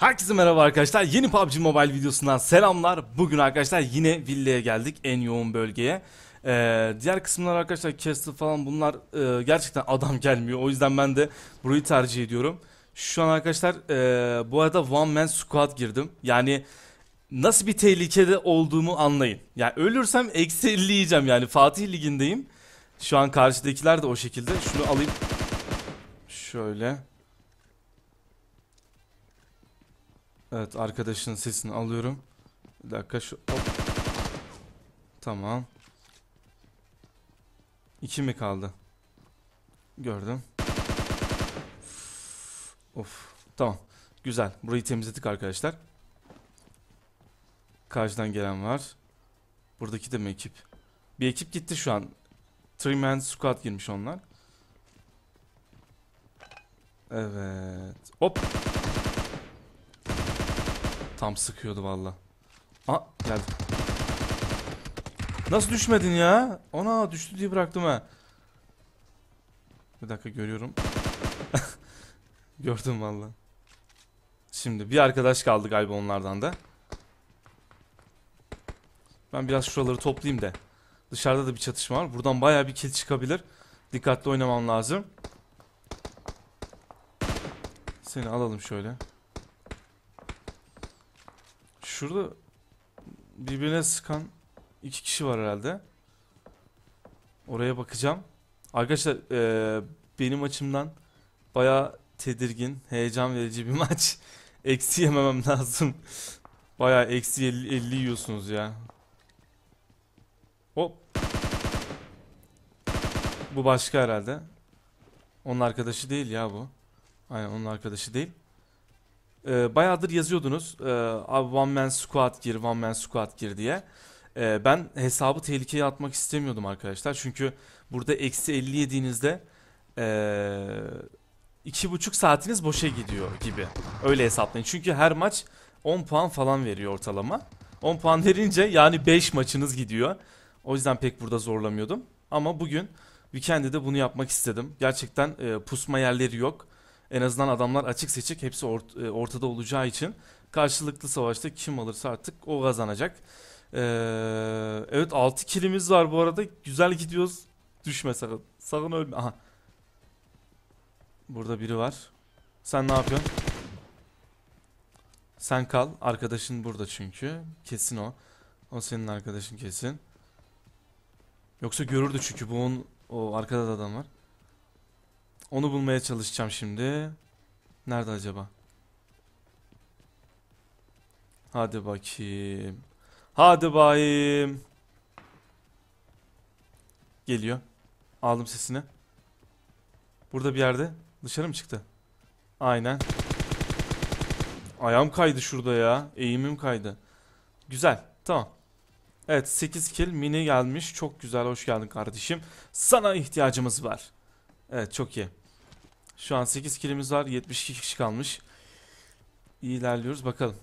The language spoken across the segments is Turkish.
Herkese merhaba arkadaşlar. Yeni PUBG Mobile videosundan selamlar. Bugün arkadaşlar yine villaya geldik. En yoğun bölgeye. Ee, diğer kısımlar arkadaşlar Castle falan bunlar e, gerçekten adam gelmiyor. O yüzden ben de burayı tercih ediyorum. Şu an arkadaşlar e, bu arada One Man Squad girdim. Yani nasıl bir tehlikede olduğumu anlayın. Yani ölürsem eksi 50 yiyeceğim yani. Fatih Ligi'ndeyim. Şu an karşıdakiler de o şekilde. Şunu alayım. Şöyle. Evet arkadaşın sesini alıyorum. Bir dakika şu hop. Tamam. İki mi kaldı? Gördüm. Of. Tamam. Güzel. Burayı temizledik arkadaşlar. Karşıdan gelen var. Buradaki de mi ekip? Bir ekip gitti şu an. Three man squad girmiş onlar. Evet. Hop. Tam sıkıyordu valla. Aa geldi. Nasıl düşmedin ya? Ona düştü diye bıraktım ha. Bir dakika görüyorum. Gördüm valla. Şimdi bir arkadaş kaldı galiba onlardan da. Ben biraz şuraları toplayayım da. Dışarıda da bir çatışma var. Buradan baya bir kill çıkabilir. Dikkatli oynamam lazım. Seni alalım şöyle. Şurada birbirine sıkan iki kişi var herhalde. Oraya bakacağım. Arkadaşlar e, benim açımdan baya tedirgin, heyecan verici bir maç. eksi yememem lazım. baya eksi 50, 50 yiyorsunuz ya. Hop. Bu başka herhalde. Onun arkadaşı değil ya bu. Aynen onun arkadaşı değil e, bayağıdır yazıyordunuz. E, abi one man squat gir, one man squat gir diye. E, ben hesabı tehlikeye atmak istemiyordum arkadaşlar. Çünkü burada eksi 50 yediğinizde e, iki buçuk saatiniz boşa gidiyor gibi. Öyle hesaplayın. Çünkü her maç 10 puan falan veriyor ortalama. 10 puan verince yani 5 maçınız gidiyor. O yüzden pek burada zorlamıyordum. Ama bugün Weekend'de de bunu yapmak istedim. Gerçekten e, pusma yerleri yok. En azından adamlar açık seçik hepsi ort- e, ortada olacağı için karşılıklı savaşta kim alırsa artık o kazanacak. Ee, evet 6 kilimiz var bu arada. Güzel gidiyoruz. Düşme sakın. Sakın ölme. Aha. Burada biri var. Sen ne yapıyorsun? Sen kal. Arkadaşın burada çünkü. Kesin o. O senin arkadaşın kesin. Yoksa görürdü çünkü bu onun o arkada da adam var. Onu bulmaya çalışacağım şimdi. Nerede acaba? Hadi bakayım. Hadi bayım. Geliyor. Aldım sesini. Burada bir yerde. Dışarı mı çıktı? Aynen. Ayağım kaydı şurada ya. Eğimim kaydı. Güzel. Tamam. Evet 8 kill mini gelmiş. Çok güzel. Hoş geldin kardeşim. Sana ihtiyacımız var. Evet çok iyi. Şu an 8 kilimiz var. 72 kişi kalmış. İyi ilerliyoruz bakalım.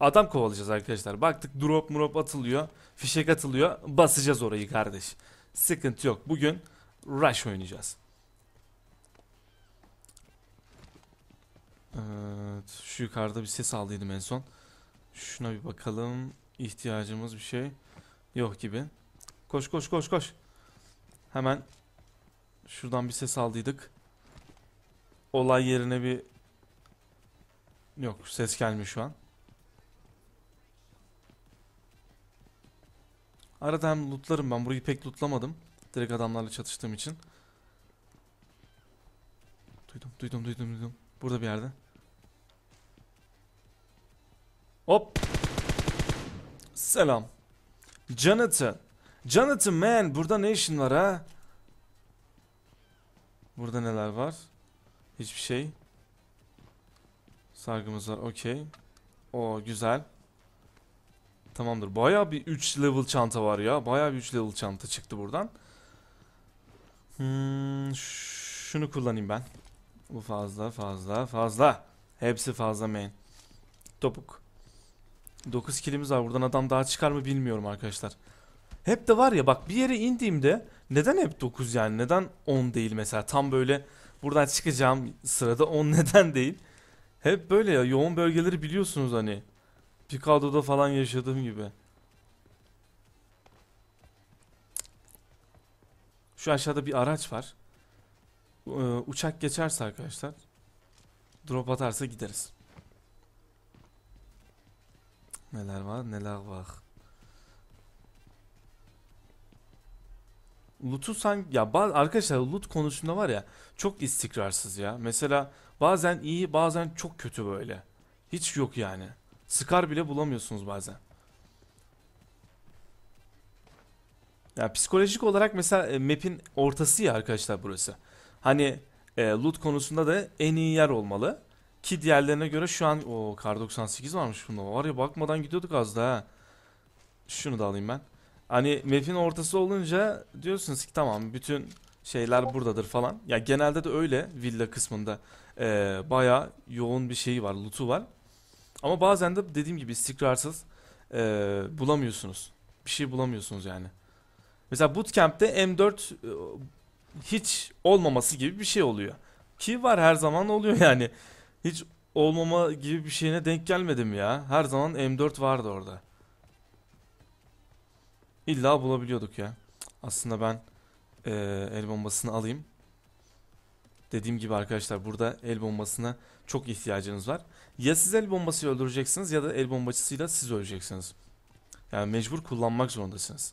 Adam kovalayacağız arkadaşlar. Baktık drop drop atılıyor. Fişek atılıyor. Basacağız orayı kardeş. Sıkıntı yok. Bugün rush oynayacağız. Evet, şu yukarıda bir ses aldıydım en son. Şuna bir bakalım. İhtiyacımız bir şey yok gibi. Koş koş koş koş. Hemen şuradan bir ses aldıydık olay yerine bir yok ses gelmiyor şu an. Arada hem lootlarım ben burayı pek lootlamadım. Direkt adamlarla çatıştığım için. Duydum duydum duydum duydum. Burada bir yerde. Hop. Selam. Jonathan. Jonathan man burada ne işin var ha? Burada neler var? Hiçbir şey. Sargımız var. Okey. O güzel. Tamamdır. Baya bir 3 level çanta var ya. Baya bir 3 level çanta çıktı buradan. Hmm, şunu kullanayım ben. Bu fazla fazla fazla. Hepsi fazla main. Topuk. 9 kilimiz var. Buradan adam daha çıkar mı bilmiyorum arkadaşlar. Hep de var ya bak bir yere indiğimde neden hep 9 yani neden 10 değil mesela tam böyle buradan çıkacağım sırada on neden değil. Hep böyle ya yoğun bölgeleri biliyorsunuz hani. Picado'da falan yaşadığım gibi. Şu aşağıda bir araç var. Ee, uçak geçerse arkadaşlar. Drop atarsa gideriz. Neler var neler var. Loot'u sen ya bazı arkadaşlar loot konusunda var ya çok istikrarsız ya. Mesela bazen iyi bazen çok kötü böyle. Hiç yok yani. Scar bile bulamıyorsunuz bazen. Ya psikolojik olarak mesela e, map'in ortası ya arkadaşlar burası. Hani e, loot konusunda da en iyi yer olmalı. Ki diğerlerine göre şu an o kar 98 varmış bunda. Var ya bakmadan gidiyorduk az daha. Şunu da alayım ben. Hani map'in ortası olunca diyorsunuz ki tamam bütün şeyler buradadır falan. Ya genelde de öyle villa kısmında. Ee, bayağı yoğun bir şey var, loot'u var. Ama bazen de dediğim gibi istikrarsız e, bulamıyorsunuz. Bir şey bulamıyorsunuz yani. Mesela bootcamp'te M4 e, hiç olmaması gibi bir şey oluyor. Ki var her zaman oluyor yani. Hiç olmama gibi bir şeyine denk gelmedim ya. Her zaman M4 vardı orada. İlla bulabiliyorduk ya. Aslında ben e, el bombasını alayım. Dediğim gibi arkadaşlar burada el bombasına çok ihtiyacınız var. Ya siz el bombasıyla öldüreceksiniz ya da el bombacısıyla siz öleceksiniz. Yani mecbur kullanmak zorundasınız.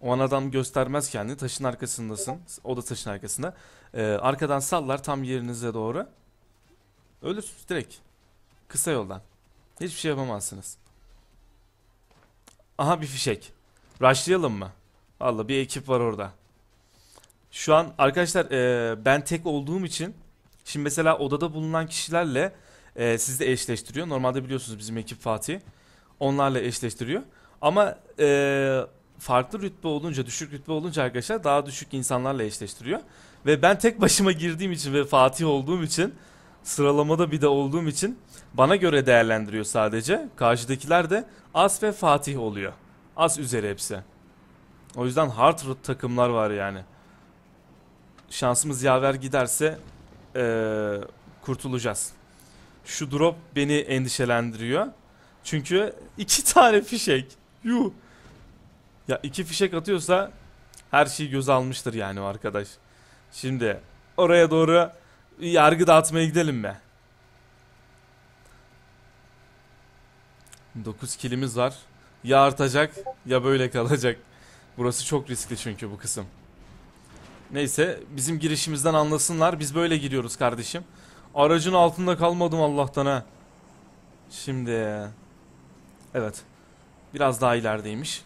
O an adam göstermez kendini. Taşın arkasındasın. O da taşın arkasında. Ee, arkadan sallar tam yerinize doğru. Ölür direkt. Kısa yoldan. Hiçbir şey yapamazsınız. Aha bir fişek. Rushlayalım mı? Valla bir ekip var orada. Şu an arkadaşlar e, ben tek olduğum için şimdi mesela odada bulunan kişilerle e, sizi de eşleştiriyor. Normalde biliyorsunuz bizim ekip Fatih. Onlarla eşleştiriyor. Ama e, farklı rütbe olunca, düşük rütbe olunca arkadaşlar daha düşük insanlarla eşleştiriyor. Ve ben tek başıma girdiğim için ve Fatih olduğum için sıralamada bir de olduğum için bana göre değerlendiriyor sadece. Karşıdakiler de As ve Fatih oluyor. As üzeri hepsi. O yüzden hard root takımlar var yani. Şansımız yaver giderse ee, kurtulacağız. Şu drop beni endişelendiriyor. Çünkü iki tane fişek. Yuh. Ya iki fişek atıyorsa her şeyi göz almıştır yani arkadaş. Şimdi oraya doğru yargı dağıtmaya gidelim mi? 9 kilimiz var. Ya artacak ya böyle kalacak. Burası çok riskli çünkü bu kısım. Neyse bizim girişimizden anlasınlar. Biz böyle giriyoruz kardeşim. Aracın altında kalmadım Allah'tan ha. Şimdi. Evet. Biraz daha ilerideymiş.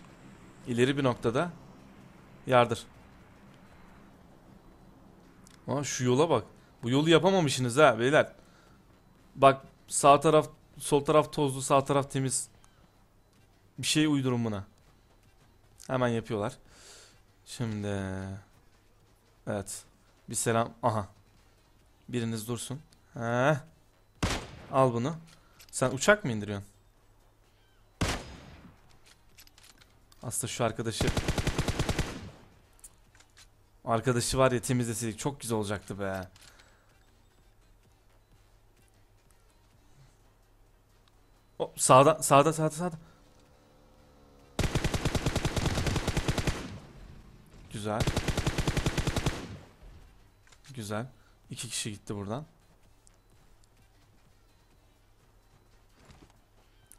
İleri bir noktada. Yardır. Aa, şu yola bak. Bu yolu yapamamışsınız ha beyler. Bak sağ taraf Sol taraf tozlu sağ taraf temiz. Bir şey uydurun buna. Hemen yapıyorlar. Şimdi. Evet. Bir selam. Aha. Biriniz dursun. He. Al bunu. Sen uçak mı indiriyorsun? Aslında şu arkadaşı Arkadaşı var ya temizleseydik çok güzel olacaktı be. Sağda sağda sağda sağda. Güzel. Güzel. İki kişi gitti buradan.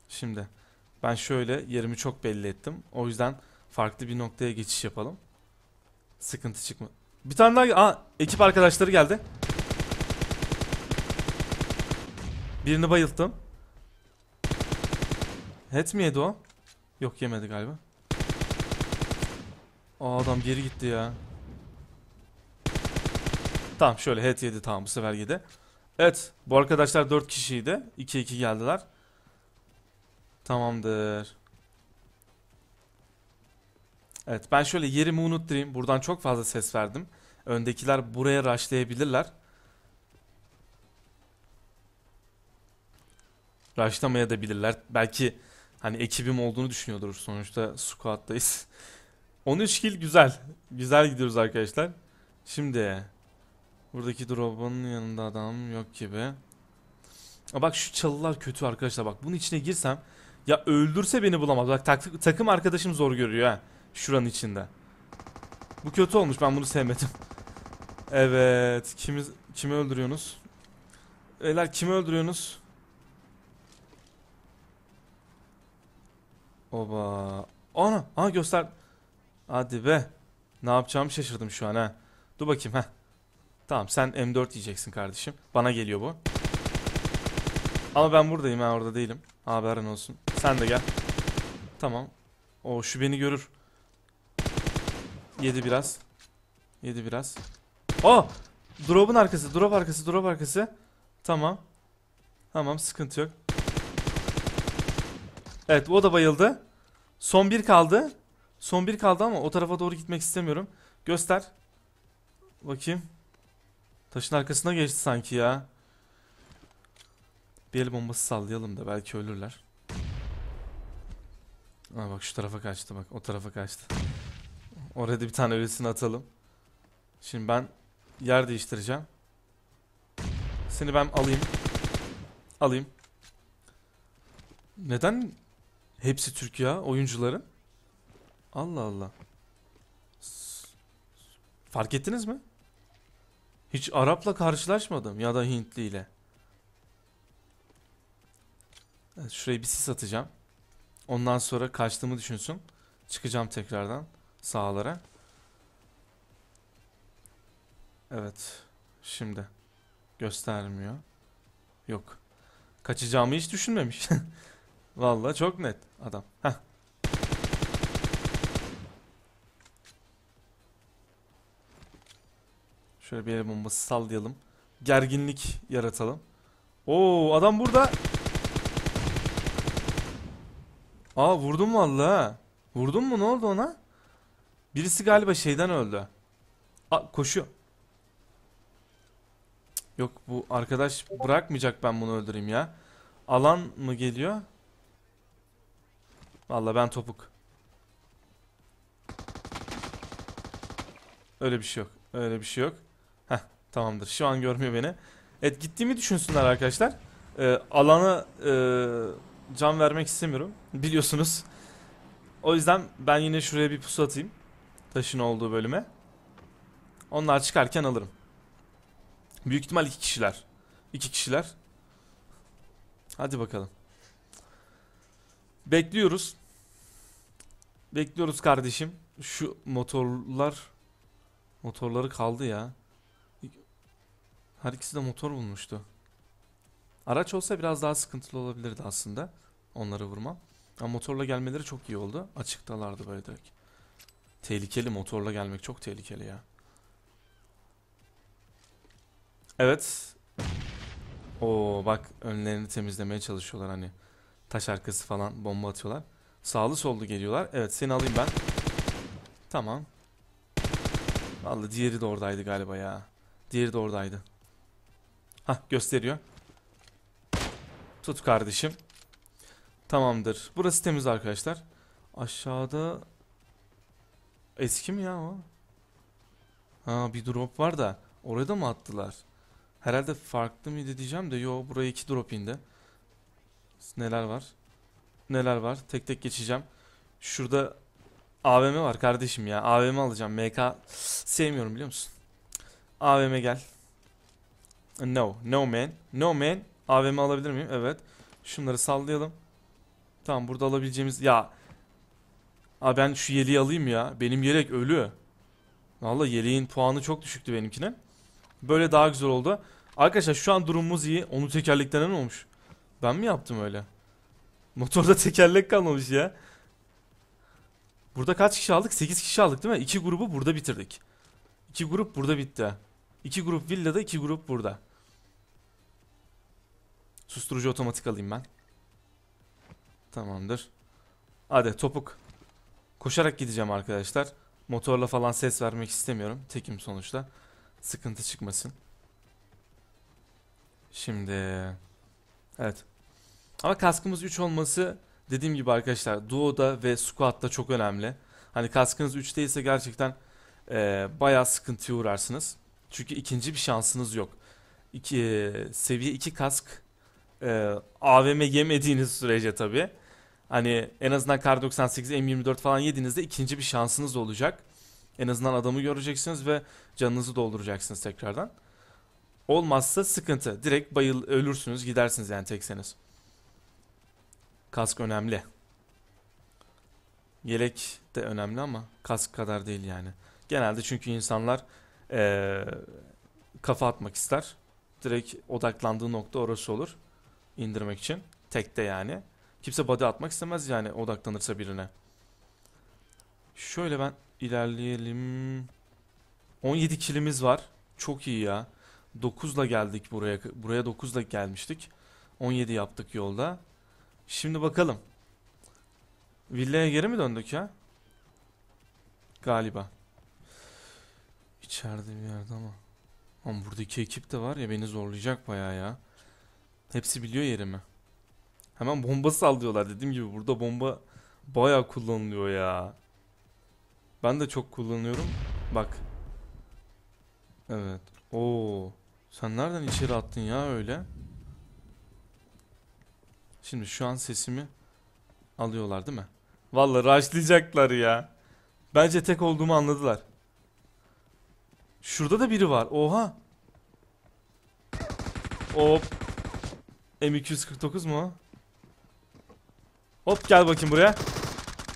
Şimdi ben şöyle yerimi çok belli ettim. O yüzden farklı bir noktaya geçiş yapalım. Sıkıntı çıkma. Bir tane daha Aa, ekip arkadaşları geldi. Birini bayılttım. Het mi yedi o? Yok yemedi galiba. Aa adam geri gitti ya. Tamam şöyle het yedi tamam bu sefer yedi. Evet bu arkadaşlar 4 kişiydi. 2-2 geldiler. Tamamdır. Evet ben şöyle yerimi unutturayım. Buradan çok fazla ses verdim. Öndekiler buraya rushlayabilirler. bilirler Belki hani ekibim olduğunu düşünüyordur. Sonuçta squat'tayız. 13 kill güzel. Güzel gidiyoruz arkadaşlar. Şimdi buradaki drobanın yanında adam yok gibi. Aa, bak şu çalılar kötü arkadaşlar bak. Bunun içine girsem ya öldürse beni bulamaz. Bak tak takım arkadaşım zor görüyor ha. Şuranın içinde. Bu kötü olmuş. Ben bunu sevmedim. evet. Kimi, kimi öldürüyorsunuz? Beyler kimi öldürüyorsunuz? Oba. Ana. Ha göster. Hadi be. Ne yapacağımı şaşırdım şu an ha. Dur bakayım ha. Tamam sen M4 yiyeceksin kardeşim. Bana geliyor bu. Ama ben buradayım ha orada değilim. Haberin olsun. Sen de gel. Tamam. O şu beni görür. Yedi biraz. Yedi biraz. Oh! Drop'un arkası, drop arkası, drop arkası. Tamam. Tamam, sıkıntı yok. Evet o da bayıldı. Son bir kaldı. Son bir kaldı ama o tarafa doğru gitmek istemiyorum. Göster. Bakayım. Taşın arkasına geçti sanki ya. Bir el bombası sallayalım da belki ölürler. Aa bak şu tarafa kaçtı bak o tarafa kaçtı. Orada bir tane ölüsünü atalım. Şimdi ben yer değiştireceğim. Seni ben alayım. Alayım. Neden Hepsi Türk ya oyuncuların. Allah Allah. Fark ettiniz mi? Hiç Arap'la karşılaşmadım ya da Hintli ile. şurayı bir sis atacağım. Ondan sonra kaçtığımı düşünsün. Çıkacağım tekrardan sağlara. Evet. Şimdi. Göstermiyor. Yok. Kaçacağımı hiç düşünmemiş. Vallahi çok net adam. Heh. Şöyle bir el bombası sallayalım. Gerginlik yaratalım. Oo adam burada. Aa vurdum vallahi. Vurdun mu ne oldu ona? Birisi galiba şeyden öldü. Aa koşu. Yok bu arkadaş bırakmayacak ben bunu öldüreyim ya. Alan mı geliyor? Valla ben topuk. Öyle bir şey yok. Öyle bir şey yok. Heh tamamdır. Şu an görmüyor beni. Evet gittiğimi düşünsünler arkadaşlar. Ee, alana e, can vermek istemiyorum. Biliyorsunuz. O yüzden ben yine şuraya bir pusu atayım. Taşın olduğu bölüme. Onlar çıkarken alırım. Büyük ihtimal iki kişiler. İki kişiler. Hadi bakalım. Bekliyoruz. Bekliyoruz kardeşim. Şu motorlar motorları kaldı ya. Her ikisi de motor bulmuştu. Araç olsa biraz daha sıkıntılı olabilirdi aslında. Onları vurma. Ama motorla gelmeleri çok iyi oldu. Açıktalardı böyle direkt. Tehlikeli motorla gelmek çok tehlikeli ya. Evet. O bak önlerini temizlemeye çalışıyorlar hani. Taş arkası falan bomba atıyorlar. Sağlı sollu geliyorlar. Evet seni alayım ben. Tamam. Vallahi diğeri de oradaydı galiba ya. Diğeri de oradaydı. Hah gösteriyor. Tut kardeşim. Tamamdır. Burası temiz arkadaşlar. Aşağıda eski mi ya o? Ha bir drop var da orada mı attılar? Herhalde farklı mıydı diyeceğim de yo buraya iki drop indi. Neler var? Neler var? Tek tek geçeceğim. Şurada AVM var kardeşim ya. AVM alacağım. MK sevmiyorum biliyor musun? AVM gel. No. No man. No man. AVM alabilir miyim? Evet. Şunları sallayalım. Tamam burada alabileceğimiz... Ya. Aa, ben şu yeleği alayım ya. Benim yelek ölü. Valla yeleğin puanı çok düşüktü benimkine. Böyle daha güzel oldu. Arkadaşlar şu an durumumuz iyi. Onu tekerlekten olmuş? Ben mi yaptım öyle? Motorda tekerlek kalmamış ya. Burada kaç kişi aldık? 8 kişi aldık değil mi? 2 grubu burada bitirdik. 2 grup burada bitti. 2 grup villada, 2 grup burada. Susturucu otomatik alayım ben. Tamamdır. Hadi topuk. Koşarak gideceğim arkadaşlar. Motorla falan ses vermek istemiyorum. Tekim sonuçta. Sıkıntı çıkmasın. Şimdi... Evet. Ama kaskımız 3 olması dediğim gibi arkadaşlar duo'da ve squat'ta çok önemli. Hani kaskınız 3 değilse gerçekten e, bayağı sıkıntıya uğrarsınız. Çünkü ikinci bir şansınız yok. İki, seviye 2 kask e, AVM yemediğiniz sürece tabi. Hani en azından kar 98 M24 falan yediğinizde ikinci bir şansınız olacak. En azından adamı göreceksiniz ve canınızı dolduracaksınız tekrardan. Olmazsa sıkıntı. Direkt bayıl ölürsünüz gidersiniz yani tekseniz. Kask önemli. Yelek de önemli ama kask kadar değil yani. Genelde çünkü insanlar ee, kafa atmak ister. Direkt odaklandığı nokta orası olur. İndirmek için. Tekte yani. Kimse body atmak istemez yani odaklanırsa birine. Şöyle ben ilerleyelim. 17 kilimiz var. Çok iyi ya. 9'la geldik buraya. Buraya 9'la gelmiştik. 17 yaptık yolda. Şimdi bakalım. Villaya geri mi döndük ya? Galiba. İçeride bir yerde ama. Ama buradaki ekip de var ya beni zorlayacak bayağı ya. Hepsi biliyor yerimi. Hemen bomba sallıyorlar. Dediğim gibi burada bomba bayağı kullanılıyor ya. Ben de çok kullanıyorum. Bak. Evet. Oo. Sen nereden içeri attın ya öyle? Şimdi şu an sesimi alıyorlar değil mi? Vallahi raşlayacaklar ya. Bence tek olduğumu anladılar. Şurada da biri var. Oha. Hop. M249 mu Hop gel bakayım buraya.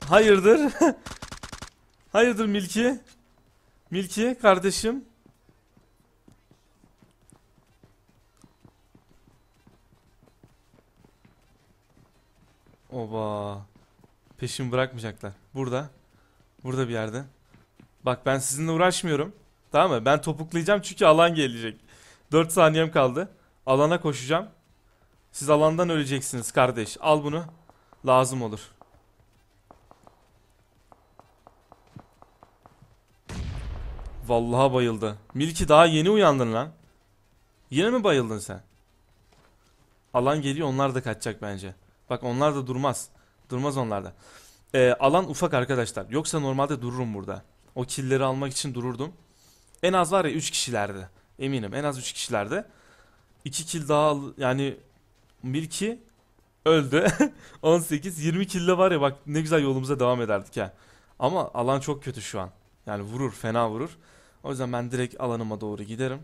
Hayırdır? Hayırdır Milki? Milki kardeşim? Oba. Peşimi bırakmayacaklar. Burada. Burada bir yerde. Bak ben sizinle uğraşmıyorum. Tamam mı? Ben topuklayacağım çünkü alan gelecek. 4 saniyem kaldı. Alana koşacağım. Siz alandan öleceksiniz kardeş. Al bunu. Lazım olur. Vallahi bayıldı. Milki daha yeni uyandın lan. Yine mi bayıldın sen? Alan geliyor onlar da kaçacak bence. Bak onlar da durmaz. Durmaz onlar da. Ee, alan ufak arkadaşlar. Yoksa normalde dururum burada. O killleri almak için dururdum. En az var ya 3 kişilerde, Eminim en az 3 kişilerde. 2 kill daha al, yani Milki öldü. 18 20 kille var ya bak ne güzel yolumuza devam ederdik ha. Ama alan çok kötü şu an. Yani vurur fena vurur. O yüzden ben direkt alanıma doğru giderim.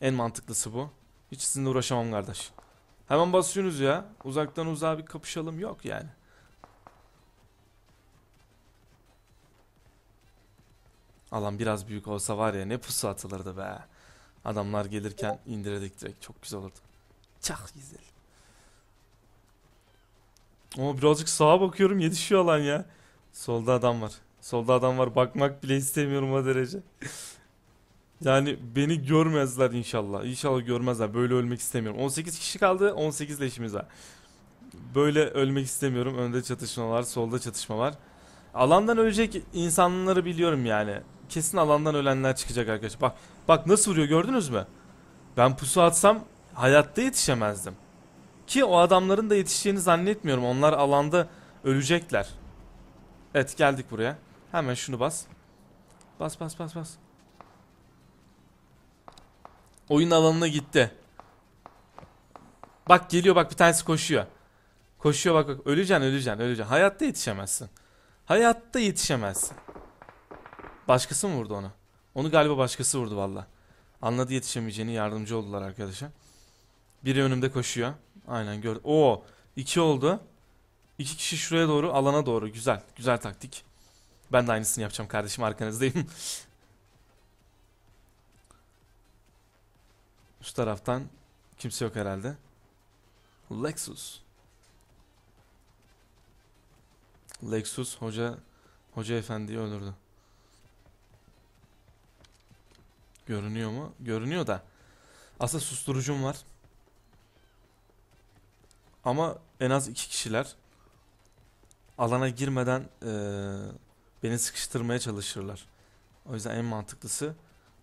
En mantıklısı bu. Hiç sizinle uğraşamam kardeş. Hemen basıyorsunuz ya. Uzaktan uzağa bir kapışalım yok yani. Alan biraz büyük olsa var ya ne pusu atılırdı be. Adamlar gelirken indirdik direkt. Çok güzel olurdu. Çak güzel. Ama birazcık sağa bakıyorum yetişiyor alan ya. Solda adam var. Solda adam var bakmak bile istemiyorum o derece. Yani beni görmezler inşallah. İnşallah görmezler. Böyle ölmek istemiyorum. 18 kişi kaldı. 18 leşimiz var. Böyle ölmek istemiyorum. Önde çatışmalar, solda çatışmalar. Alandan ölecek insanları biliyorum yani. Kesin alandan ölenler çıkacak arkadaşlar. Bak, bak nasıl vuruyor gördünüz mü? Ben pusu atsam hayatta yetişemezdim. Ki o adamların da yetişeceğini zannetmiyorum. Onlar alanda ölecekler. Evet geldik buraya. Hemen şunu bas. Bas bas bas bas. Oyun alanına gitti. Bak geliyor bak bir tanesi koşuyor. Koşuyor bak bak. Öleceksin öleceksin öleceksin. Hayatta yetişemezsin. Hayatta yetişemezsin. Başkası mı vurdu onu? Onu galiba başkası vurdu valla. Anladı yetişemeyeceğini yardımcı oldular arkadaşa. Biri önümde koşuyor. Aynen gör. Oo, iki oldu. İki kişi şuraya doğru, alana doğru. Güzel. Güzel taktik. Ben de aynısını yapacağım kardeşim arkanızdayım. Şu taraftan kimse yok herhalde. Lexus. Lexus hoca hoca efendiyi öldürdü. Görünüyor mu? Görünüyor da. Aslında susturucum var. Ama en az iki kişiler alana girmeden e, beni sıkıştırmaya çalışırlar. O yüzden en mantıklısı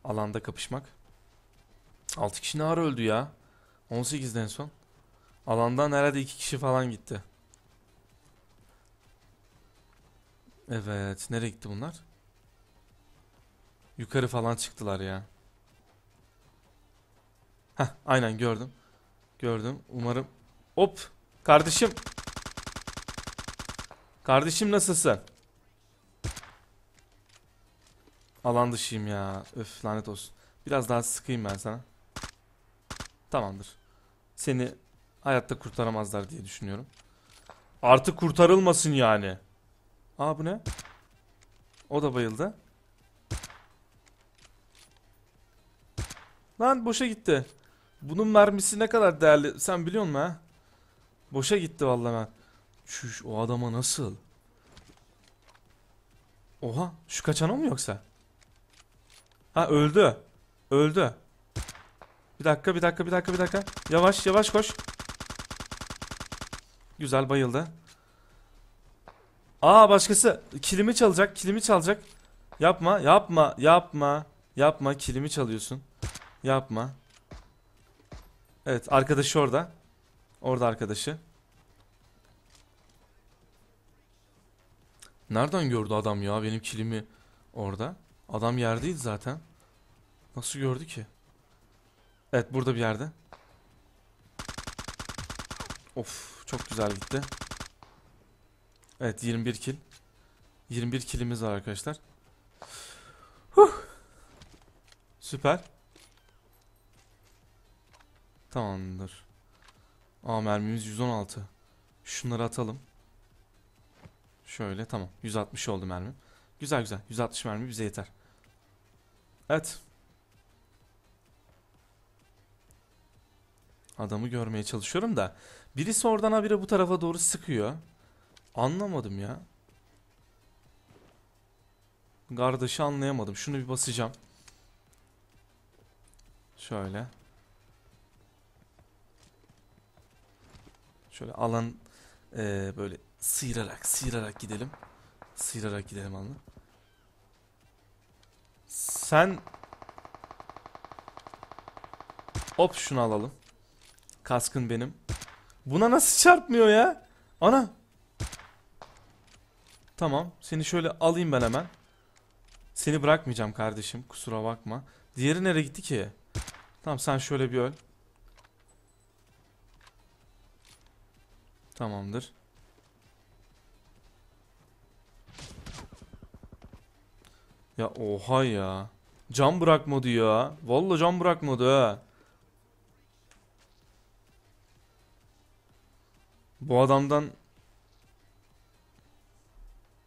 alanda kapışmak. 6 kişi ne ara öldü ya? 18'de en son. Alandan herhalde 2 kişi falan gitti. Evet. Nereye gitti bunlar? Yukarı falan çıktılar ya. Heh aynen gördüm. Gördüm. Umarım. Hop. Kardeşim. Kardeşim nasılsın? Alan dışıyım ya. Öf lanet olsun. Biraz daha sıkayım ben sana. Tamamdır. Seni hayatta kurtaramazlar diye düşünüyorum. Artık kurtarılmasın yani. Aa bu ne? O da bayıldı. Lan boşa gitti. Bunun mermisi ne kadar değerli sen biliyor musun ha? Boşa gitti vallahi ben. Çüş o adama nasıl? Oha şu kaçan o mu yoksa? Ha öldü. Öldü. Bir dakika bir dakika bir dakika bir dakika. Yavaş yavaş koş. Güzel bayıldı. Aa başkası kilimi çalacak kilimi çalacak. Yapma yapma yapma. Yapma kilimi çalıyorsun. Yapma. Evet arkadaşı orada. Orada arkadaşı. Nereden gördü adam ya benim kilimi orada? Adam yerdeydi zaten. Nasıl gördü ki? Evet burada bir yerde. Of çok güzel gitti. Evet 21 kill. 21 killimiz var arkadaşlar. Huh. Süper. Tamamdır. Aa mermimiz 116. Şunları atalım. Şöyle tamam. 160 oldu mermi. Güzel güzel. 160 mermi bize yeter. Evet. Adamı görmeye çalışıyorum da. Birisi oradan habire bu tarafa doğru sıkıyor. Anlamadım ya. Kardeşi anlayamadım. Şunu bir basacağım. Şöyle. Şöyle alan ee, böyle sıyırarak sıyırarak gidelim. Sıyırarak gidelim anla. Sen Hop şunu alalım. Kaskın benim. Buna nasıl çarpmıyor ya? Ana. Tamam. Seni şöyle alayım ben hemen. Seni bırakmayacağım kardeşim. Kusura bakma. Diğeri nereye gitti ki? Tamam sen şöyle bir öl. Tamamdır. Ya oha ya. Cam bırakmadı ya. Vallahi cam bırakmadı ha. Bu adamdan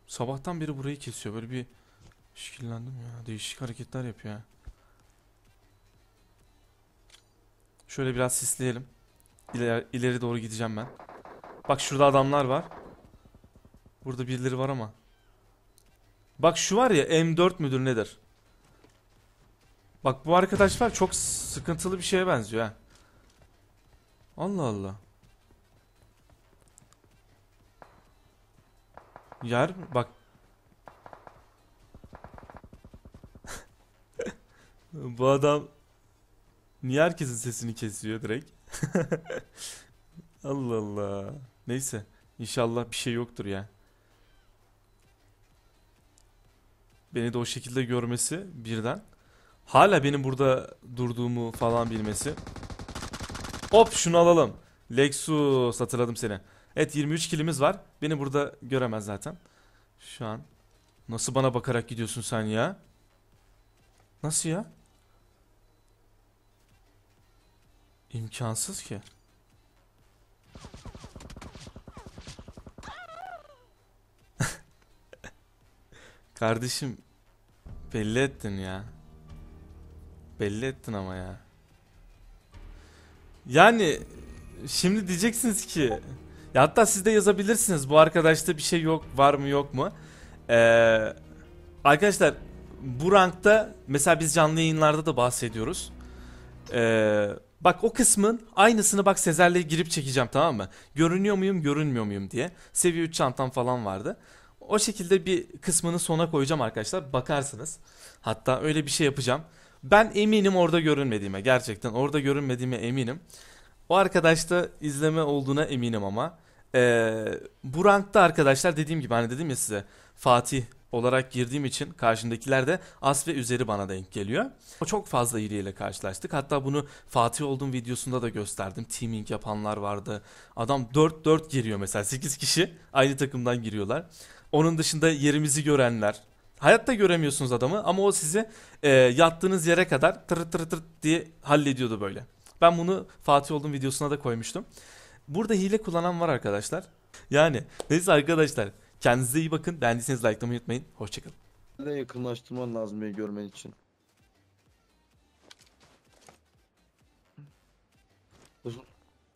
sabahtan beri burayı kesiyor. Böyle bir şekillendim ya. Değişik hareketler yapıyor. Ya. Şöyle biraz sisleyelim. İleri, ileri doğru gideceğim ben. Bak şurada adamlar var. Burada birileri var ama. Bak şu var ya M4 müdür nedir? Bak bu arkadaşlar çok sıkıntılı bir şeye benziyor ha. Allah Allah. Yer bak. Bu adam niye herkesin sesini kesiyor direkt? Allah Allah. Neyse inşallah bir şey yoktur ya. Beni de o şekilde görmesi birden. Hala benim burada durduğumu falan bilmesi. Hop şunu alalım. Lexus hatırladım seni. Evet 23 kilimiz var. Beni burada göremez zaten. Şu an. Nasıl bana bakarak gidiyorsun sen ya? Nasıl ya? İmkansız ki. Kardeşim belli ettin ya. Belli ettin ama ya. Yani şimdi diyeceksiniz ki ya hatta siz de yazabilirsiniz. Bu arkadaşta bir şey yok var mı yok mu? Ee, arkadaşlar bu rankta mesela biz canlı yayınlarda da bahsediyoruz. Ee, bak o kısmın aynısını bak Sezer'le girip çekeceğim tamam mı? Görünüyor muyum görünmüyor muyum diye. Seviye 3 çantam falan vardı. O şekilde bir kısmını sona koyacağım arkadaşlar. Bakarsınız. Hatta öyle bir şey yapacağım. Ben eminim orada görünmediğime gerçekten. Orada görünmediğime eminim. O arkadaş da izleme olduğuna eminim ama. Ee, bu rankta arkadaşlar dediğim gibi hani dedim ya size Fatih olarak girdiğim için karşımdakiler de as ve üzeri bana denk geliyor. O çok fazla ile karşılaştık. Hatta bunu Fatih olduğum videosunda da gösterdim. Teaming yapanlar vardı. Adam 4-4 giriyor mesela. 8 kişi aynı takımdan giriyorlar. Onun dışında yerimizi görenler. Hayatta göremiyorsunuz adamı ama o sizi e, yattığınız yere kadar tır tır tır diye hallediyordu böyle. Ben bunu Fatih Oldum videosuna da koymuştum. Burada hile kullanan var arkadaşlar. Yani neyse arkadaşlar. Kendinize iyi bakın. Beğendiyseniz likelamayı unutmayın. Hoşçakalın. Ne yakınlaştırman lazım beni görmen için?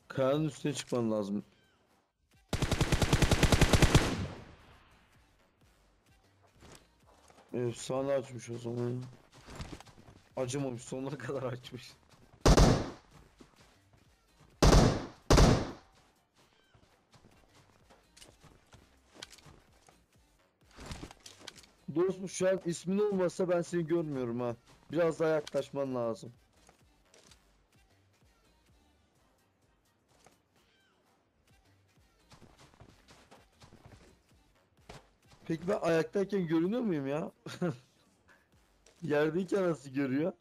Kayanın üstüne çıkman lazım. Efsane açmış o zaman. Acımamış sonuna kadar açmış. Dostum şu an ismin olmasa ben seni görmüyorum ha. Biraz daha yaklaşman lazım. Peki ben ayaktayken görünüyor muyum ya? Yerdeyken nasıl görüyor?